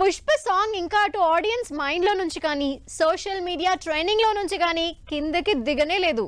Pushpa song ఇంకా అటు audience మైండ్లో నుంచి కానీ సోషల్ మీడియా లో నుంచి కానీ కిందకి దిగనే లేదు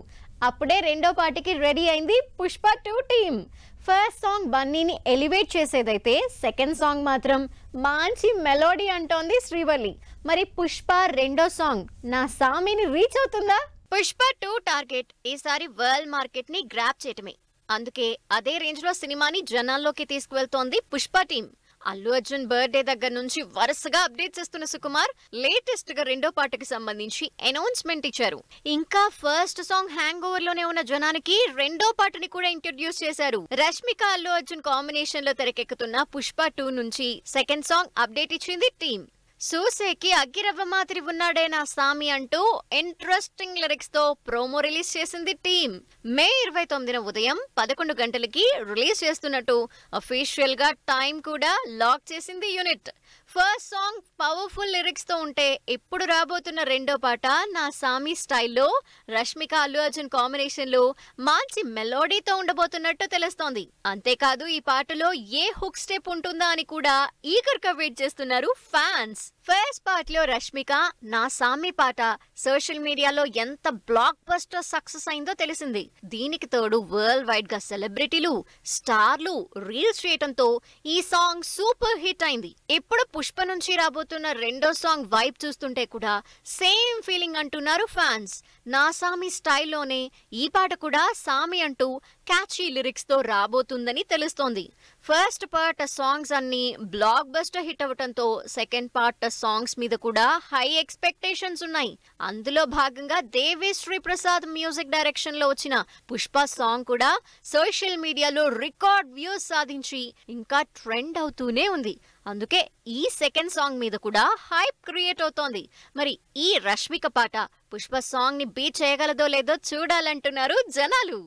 అప్పుడే రెండో పార్టీకి రెడీ అయింది Pushpa two team first song బన్నీని ఎలివేట్ చేసేదైతే సెకండ్ సాంగ్ మాత్రం మంచి మెలోడీ అంటోంది శ్రీవల్లి మరి పుష్ప రెండో సాంగ్ నా సామిని రీచ్ అవుతుందా పుష్ప టూ టార్గెట్ ఈసారి వరల్డ్ మార్కెట్ ని గ్రాప్ చేయటమే అందుకే అదే రేంజ్ లో సినిమాని జనాల్లోకి తీసుకువెళ్తోంది పుష్ప టీం అల్లు అర్జున్ బర్త్డే దగ్గర నుంచి వరుసగా అప్డేట్ చేస్తున్న సుకుమార్ లేటెస్ట్ గా రెండో పాటకి సంబంధించి అనౌన్స్మెంట్ ఇచ్చారు ఇంకా ఫస్ట్ సాంగ్ హ్యాంగ్ ఓవర్ లోనే ఉన్న జనానికి రెండో పాటని కూడా ఇంట్రడ్యూస్ చేశారు రష్మిక అల్లు అర్జున్ కాంబినేషన్ లో తెరకెక్కుతున్న పుష్ప టూ నుంచి సెకండ్ సాంగ్ అప్డేట్ ఇచ్చింది టీమ్ సూసేకి అగ్గిరవ్వ మాదిరి ఉన్నాడేనా సామి అంటూ ఇంట్రెస్టింగ్ లిరిక్స్ తో ప్రోమో రిలీజ్ చేసింది టీమ్ మే ఇరవై తొమ్మిదిన ఉదయం పదకొండు గంటలకి రిలీజ్ చేస్తున్నట్టు అఫీషియల్ గా టైం కూడా లాక్ చేసింది unit first song powerful lyrics తో ఉంటే ఇప్పుడు రాబోతున్న రెండో పాట నా సామి స్టైల్లో రష్మిక అల్లు అర్జున్ కాంబినేషన్ లో మంచి మెలోడీతో ఉండబోతున్నట్టు తెలుస్తోంది అంతేకాదు ఈ పాటలో ఏ హుక్ స్టెప్ ఉంటుందా అని కూడా ఈగర్గా వెయిట్ చేస్తున్నారు ఫ్యాన్స్ ఫస్ట్ పార్ట్ లో రష్మిక నా సామి పాట సోషల్ మీడియాలో ఎంత బ్లాక్ బస్టర్ సక్సెస్ అయిందో తెలిసింది దీనికి తోడు వరల్డ్ వైడ్ గా సెలబ్రిటీలు స్టార్లు రీల్స్ చేయటంతో ఈ సాంగ్ సూపర్ హిట్ అయింది ఇప్పుడు పుష్ప నుంచి రాబోతున్న రెండో సాంగ్ వైబ్ చూస్తుంటే కూడా సేమ్ ఫీలింగ్ అంటున్నారు ఫ్యాన్స్ నా సామి స్టైల్లోనే ఈ పాట కూడా సామి అంటూ క్యాచీ లిరిక్స్తో రాబోతుందని తెలుస్తోంది ఫస్ట్ పార్ట్ సాంగ్స్ అన్ని బ్లాక్ బస్టర్ హిట్ అవటంతో సెకండ్ పార్ట్ సాంగ్స్ మీద కూడా హై ఎక్స్పెక్టేషన్స్ ఉన్నాయి అందులో భాగంగా దేవేష్ శ్రీప్రసాద్ మ్యూజిక్ డైరెక్షన్ లో వచ్చిన పుష్ప సాంగ్ కూడా సోషల్ మీడియాలో రికార్డ్ వ్యూస్ సాధించి ఇంకా ట్రెండ్ అవుతూనే ఉంది అందుకే ఈ సెకండ్ సాంగ్ మీద కూడా హైప్ క్రియేట్ అవుతోంది మరి ఈ రష్మిక పాట పుష్ప సాంగ్ ని బీట్ చేయగలదో లేదో చూడాలంటున్నారు జనాలు